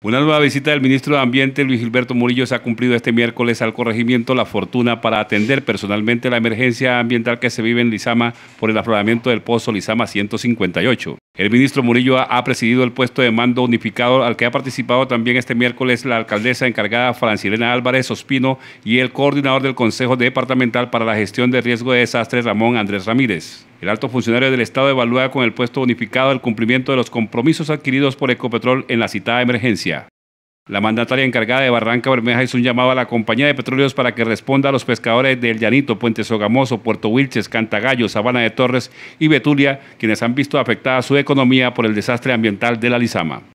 Una nueva visita del ministro de Ambiente, Luis Gilberto Murillo, se ha cumplido este miércoles al corregimiento La Fortuna para atender personalmente la emergencia ambiental que se vive en Lizama por el afloramiento del pozo Lizama 158. El ministro Murillo ha presidido el puesto de mando unificado al que ha participado también este miércoles la alcaldesa encargada Francilena Álvarez Ospino y el coordinador del Consejo Departamental para la Gestión de Riesgo de Desastres Ramón Andrés Ramírez. El alto funcionario del Estado evalúa con el puesto unificado el cumplimiento de los compromisos adquiridos por Ecopetrol en la citada emergencia. La mandataria encargada de Barranca Bermeja hizo un llamado a la compañía de petróleos para que responda a los pescadores del Llanito, Puente Sogamoso, Puerto Wilches, Cantagallo, Sabana de Torres y Betulia, quienes han visto afectada su economía por el desastre ambiental de la Lizama.